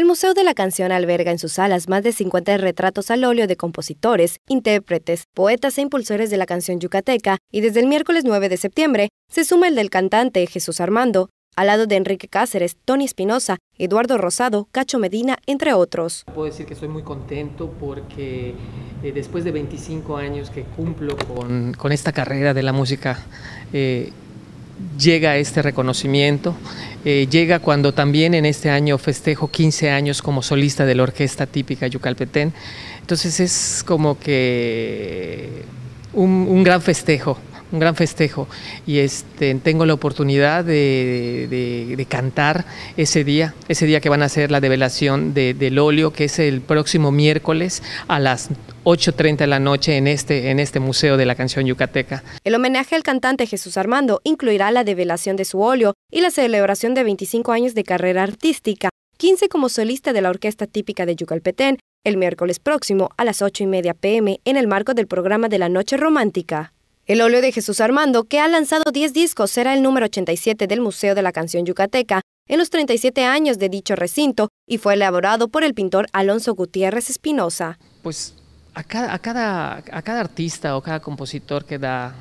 El Museo de la Canción alberga en sus salas más de 50 retratos al óleo de compositores, intérpretes, poetas e impulsores de la canción yucateca y desde el miércoles 9 de septiembre se suma el del cantante Jesús Armando, al lado de Enrique Cáceres, Tony Espinosa, Eduardo Rosado, Cacho Medina, entre otros. Puedo decir que estoy muy contento porque eh, después de 25 años que cumplo con, esta carrera de la música, eh, llega este reconocimiento, eh, llega cuando también en este año festejo 15 años como solista de la Orquesta Típica Yucalpetén, entonces es como que un gran festejo un gran festejo y este, tengo la oportunidad de, cantar ese día, ese día que van a hacer la develación del óleo, que es el próximo miércoles a las 8.30 de la noche en este, en este Museo de la Canción Yucateca. El homenaje al cantante Jesús Armando incluirá la develación de su óleo y la celebración de 25 años de carrera artística, 15 como solista de la Orquesta Típica de Yucalpetén, el miércoles próximo a las 8.30 y media pm en el marco del programa de la Noche Romántica. El óleo de Jesús Armando, que ha lanzado 10 discos, será el número 87 del Museo de la Canción Yucateca en los 37 años de dicho recinto y fue elaborado por el pintor Alonso Gutiérrez Espinosa. Pues a cada, a cada artista o cada compositor que da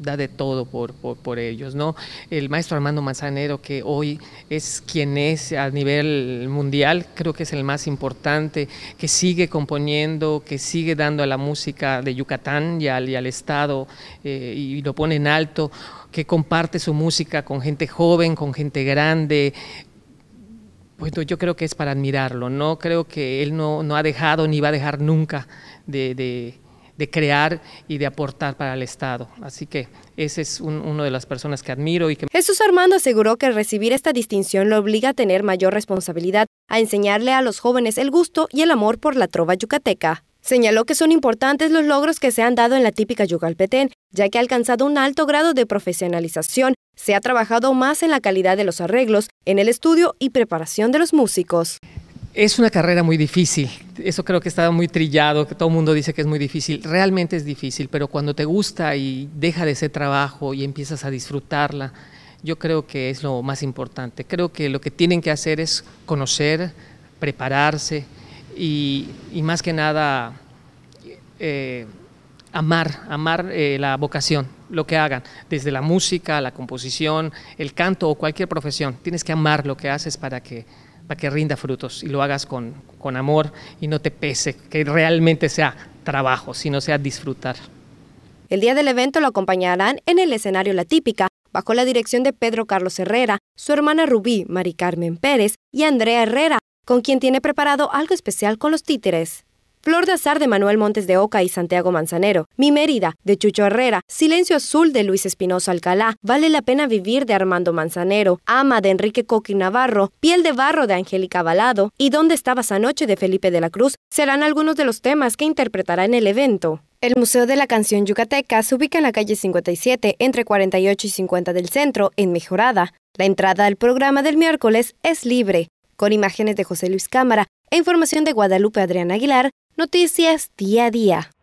da de todo por, ellos, ¿no? El maestro Armando Manzanero, que hoy es quien es a nivel mundial, creo que es el más importante, que sigue componiendo, que sigue dando a la música de Yucatán y al, Estado eh, y lo pone en alto, que comparte su música con gente joven, con gente grande, pues yo creo que es para admirarlo, ¿no? Creo que él no, ha dejado ni va a dejar nunca de de crear y de aportar para el Estado. Así que ese es una uno de las personas que admiro. Y que... Jesús Armando aseguró que recibir esta distinción lo obliga a tener mayor responsabilidad, a enseñarle a los jóvenes el gusto y el amor por la trova yucateca. Señaló que son importantes los logros que se han dado en la típica Yucalpetén, ya que ha alcanzado un alto grado de profesionalización, se ha trabajado más en la calidad de los arreglos, en el estudio y preparación de los músicos. Es una carrera muy difícil, eso creo que está muy trillado, que todo el mundo dice que es muy difícil, realmente es difícil, pero cuando te gusta y deja de ser trabajo y empiezas a disfrutarla, yo creo que es lo más importante. Creo que lo que tienen que hacer es conocer, prepararse y, más que nada eh, amar, amar eh, la vocación, lo que hagan, desde la música, la composición, el canto o cualquier profesión. Tienes que amar lo que haces para que para que rinda frutos y lo hagas con, amor y no te pese, que realmente sea trabajo, sino sea disfrutar. El día del evento lo acompañarán en el escenario La Típica, bajo la dirección de Pedro Carlos Herrera, su hermana Rubí, Mari Carmen Pérez y Andrea Herrera, con quien tiene preparado algo especial con los títeres. Flor de Azar de Manuel Montes de Oca y Santiago Manzanero, Mi Mérida de Chucho Herrera, Silencio Azul de Luis Espinosa Alcalá, Vale la Pena Vivir de Armando Manzanero, Ama de Enrique Coqui Navarro, Piel de Barro de Angélica Balado y Dónde estabas anoche de Felipe de la Cruz serán algunos de los temas que interpretará en el evento. El Museo de la Canción Yucateca se ubica en la calle 57, entre 48 y 50 del centro, en Mejorada. La entrada al programa del miércoles es libre. Con imágenes de José Luis Cámara e información de Guadalupe Adrián Aguilar, Noticias día a día.